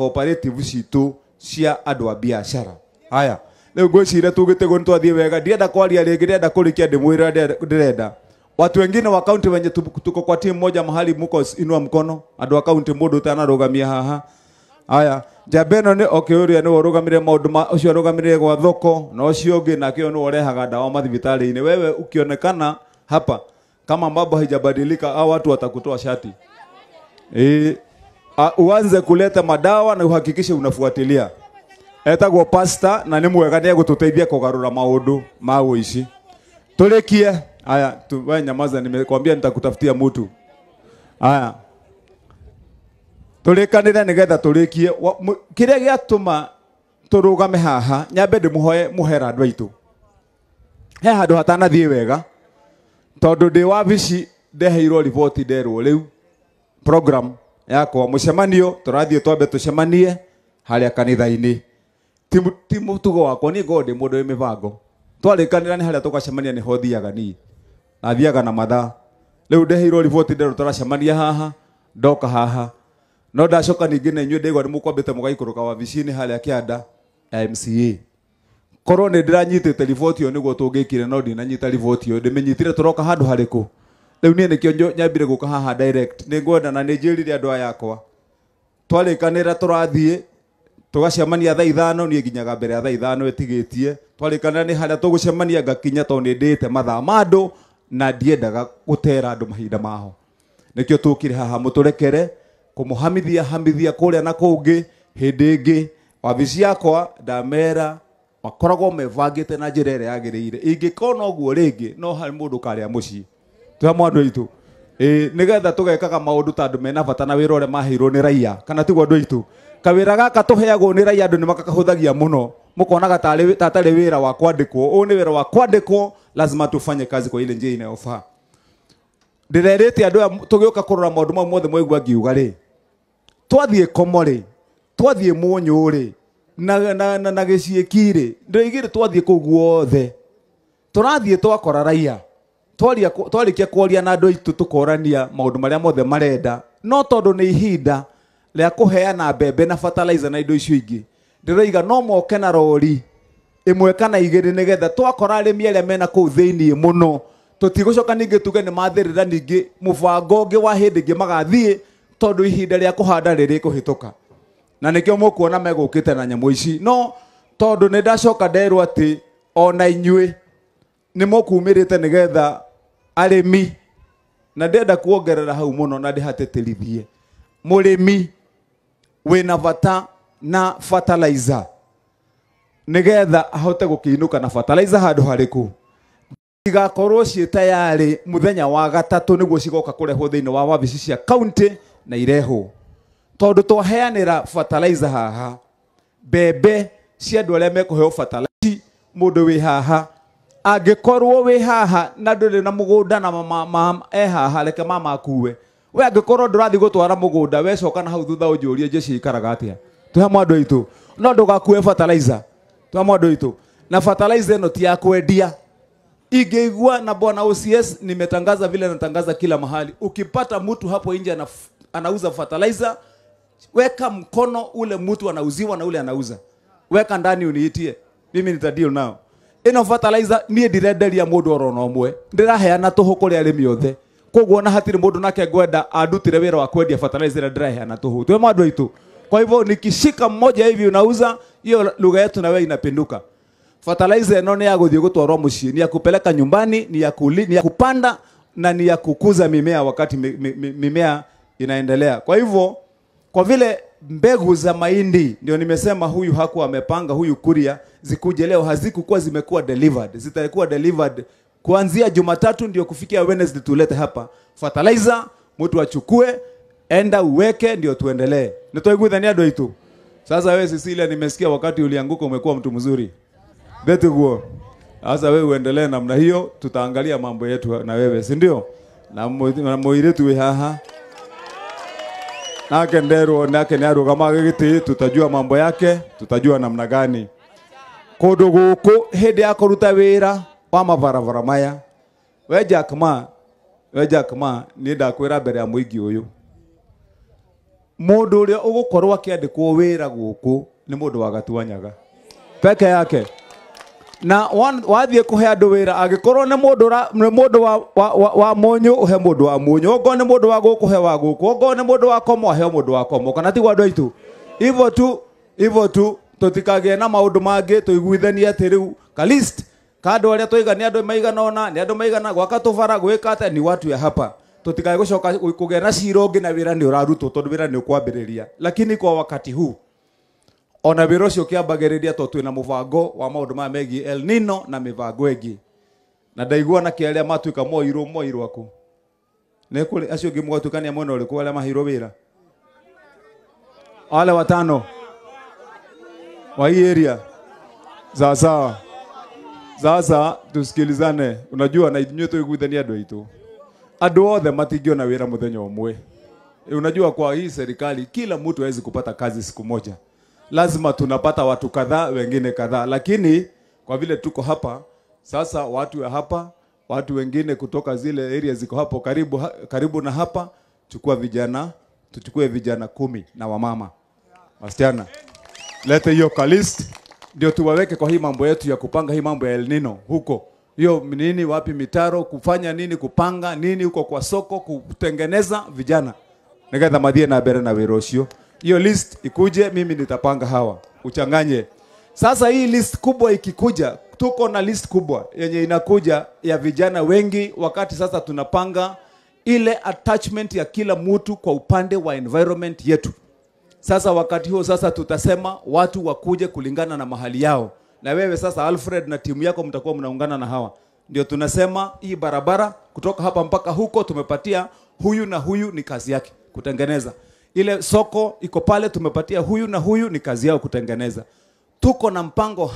cooperative citå cia andå a biacara haya rä u ngwä ciria tugä te guo nä twathiä wega ndirenda kwaria rä ngä ndärenda kå rä kia ndä mwä ra ndärenda watu wengine wa kaunti wenye tuko kwa timu moja mahali mko inua mkono andu wa kaunti mundu tanarugamia haha aya jabeno ni okiuria ni urugamire maundu ma ucio rugamire gwa thoko na ucio ungi nakio ni urehaga dawa mathibitari-ini wewe ukionekana hapa kama mambo haijabadilika au watu watakutoa shati eh Ah, uanze kuleta madawa na uhakikishe unafuatilia etagwo pasta na nä mwega nä egå tå teithia kå garå maå ndå ma gå ici tå rä kie aya we nyamaza nimekwambia nitakutafutia mutu aya tå rä kanä re nä getha tå rä kie kä rä a gä atå ma tå rå game haha nyambe ndä må hoe må hera andå aitå he handå hatanathiä wega tondå ndä wabici ndeheirwo riboti nderwo rä program yakwa mucemanio turathie twambe tucemanie haria kanitha-ini ti tugo wakwa ni ngorwo ndi mundu wi mibango twarikanira ni haria tukacemania niho thiaga nii nathiaga na mathaa riu ndeheirwo riboti nderwo turacemania haha ndoka haha no ndacoka ningĩ na inyuĩ ndaigua nĩ mũkwambĩte mũgaikũrũka wabici-inĩ harĩa kĩanda ya MCA korwo nĩ ndĩranyitĩte riboti ĩyo nĩguo tũngĩkire no ndinanyita riboti ĩyo ndĩmĩnyitire tũroka handũ harĩkũ rä u niä nä kä o nyambire gå ka haha nä ngwenda na nä njä rire andå aya akwa twarä kanä ra tå rathiä tå gacemania thaa ithano niä nginyaga mbere ya thaa ithano ä tigä tie twarä kanä nä harä a tå gå cemania ngakinya tondå nä ndä te mathaa ma andå na ndiendaga gå tera andå mahinda maho nä kä o tå kä re haha må tå rekere kå må hamithia hamithia kå rä a na kå ngä hä ndä ngä wabici yakwa ndamera makoragwo mebangä te na njä ra ä rä yagä rä ire ingä kona å guo rä ngä no harä må ndå karä a må ciä tura mwandu itu ä nigetha tugekaga maundu ta andu mena bata na wira uria maheirwo ni raia kana tigwa andu aitu kawira gaka tuheagwo ni raia andu nimakakahuthagia muno mukonaga tatari wira wa kwandikwo uu ni wira wa kwandikwo lazima tufanye kazi kwa ile njia inayofaa ndirerite andu tugiuka kurora maundu mau mothe mwaigua ngiuga ri twathie komo twathie munyu na na na, na giciiki ri ndirigire twathie kuu turathie twakora raia twarikia kwaria na andå aitå tå korania maå ndå marä a mothe marenda no tondå nä ihinda rä a kå heana mbembe na fertilizer na indo icio ingä ndä no moke na rori ĩmwe kana igĩrĩ getha twakora arĩmi arĩa mena kũu thĩiniĩ mũno tũtigũcoka ningĩ tuge nĩ mathĩrĩra ningĩ mũbango ũngĩ wa hĩndĩ ĩngĩ magathiĩ tondũ ihinda rĩa kũhanda rĩrĩkũhĩtũka na nĩkĩo mũkuona megũkĩte na nyamũ ici no tondũ nĩ ndacoka nderwo atĩ ona inyuĩ nĩ mũkumĩrĩte nĩgetha arimi na ndenda kuongerera hau muno na ndihatetirithie murimi wina bata na fertilizer nigetha ahote gukiinuka na fertilizer handu hariku igakorwo ciĩta yarĩ mũthenya wa gatatũ nĩguo cigoka kũrehwo thĩinĩ wa wabici cia kaunti na irehwo tondũ twaheanĩra fertilizer haha mbembe cia andũ arĩa heo fertilizer mũndũ wĩ haha angikorwo wi haha na nduri na mugunda na mama e haha reke mama akuwe we angikorwo ndurathi gutwara mugunda we coka na hau thutha unjurie jeci ikaraga atia tuhe mwandu itu no ndugakue fertilizer tuhe mwandu itu na fertilizer no ti ya kwendia ingeigua na bwana OCS ni metangaza vile natangaza kila mahali ukipata mtu hapo nje ana, anauza fertilizer weka mkono ule mtu anauziwa na ule anauza weka ndani uniitie mimi nitadeal nao ino fertilizer nie ndirenderia mundu oro na umwe ndiraheana tuhu kuri arimi othe koguo ona hatiri mundu nake ngwenda andutire wira wa kwendia fertilizer ndiraheana tuhu tuwe madu aitu kwa hivyo nikishika mmoja hivi unauza hiyo lugha yetu na wewe inapinduka fertilizer ino ni ya guthii gutwarwo mucii ni ya kupeleka nyumbani ni ya, ni ya kupanda na ni ya kukuza mimea wakati mimea inaendelea kwa hivyo kwa vile mbegu za mahindi ndio nimesema huyu hakuwa amepanga huyu kuria zikuje leo hazikukuwa zimekuwa delivered zitakuwa delivered kuanzia jumatatu ndio kufikia wednesday tulete hapa fertilizer mtu achukue enda uweke ndio tuendelee nitoiguithania itu sasa wewe Cecilia nimesikia wakati ulianguka umekuwa mtu mzuri beti huo sasa wewe uendelee namna hiyo tutaangalia mambo yetu na wewe si ndio na moire tuwe haha nake nderwo nake niarugama gigiti tutajua mambo yake tutajua namna gani kundu guku hindi ya kuruta wira wa mabarabara maya we jakma we jakma ni ndakwira mbere ya muigi uyu mundu uria ugukorwa kiandikwo wira guku ni mundu wa gatuanyaga peke yake na wathiä kå he andå wä ra angä korwo nä må ndå wa, wa, wa må nyå å he må ndå wa må nyå ongoo nä må ndå wa gå kå he wa gå kå ongoo nä må ndå wa komo aheo må ndå wa komo kana tigwo andå aitå ivotu ivotu tutikagä na maå ndå mangä ati riu atä rä u kalist kandå arä a ni andu andå maigana ona nä andå maigana gwaka tå bara gwä ka ni watu ya hapa tutikae gucoka kugia na cira ungi na wira ni urarutwo tondu wira ni ukwambiriria lakini kwa wakati huu ona wira ucio ukiambagiriria to twina mubango wa maundu maya megie El Nino na mibango ingi na ndaigua na kiaria matuika moirwo moirwo aku ne kuri acio ngi mwatukania mwena uriku aria mahirwo wira ale watano wa hii area. Sawa sawa. Sasa tusikilizane, unajua na ithunywe tuiguithania andu aitu, andu matigio na wira muthenya umwe. Unajua kwa hii serikali kila mtu hawezi kupata kazi siku moja, lazima tunapata watu kadhaa, wengine kadhaa, lakini kwa vile tuko hapa sasa, watu ya hapa, watu wengine kutoka zile area ziko hapo karibu, ha, karibu na hapa, chukua vijana, tuchukue vijana kumi na wamama wasichana lete hiyo kwa list ndio tuwaweke kwa hii mambo yetu ya kupanga hii mambo ya El Nino huko hiyo nini, wapi mitaro, kufanya nini, kupanga nini huko kwa soko, kutengeneza vijana nigathamadhie na bere na wira ucio. Hiyo list ikuje, mimi nitapanga hawa uchanganye. Sasa hii list kubwa ikikuja, tuko na list kubwa yenye inakuja ya vijana wengi, wakati sasa tunapanga ile attachment ya kila mtu kwa upande wa environment yetu. Sasa wakati huo sasa tutasema watu wakuje kulingana na mahali yao, na wewe sasa Alfred na timu yako mtakuwa mnaungana na hawa. Ndio tunasema hii barabara kutoka hapa mpaka huko tumepatia huyu na huyu, ni kazi yake kutengeneza. Ile soko iko pale, tumepatia huyu na huyu, ni kazi yao kutengeneza. Tuko na mpango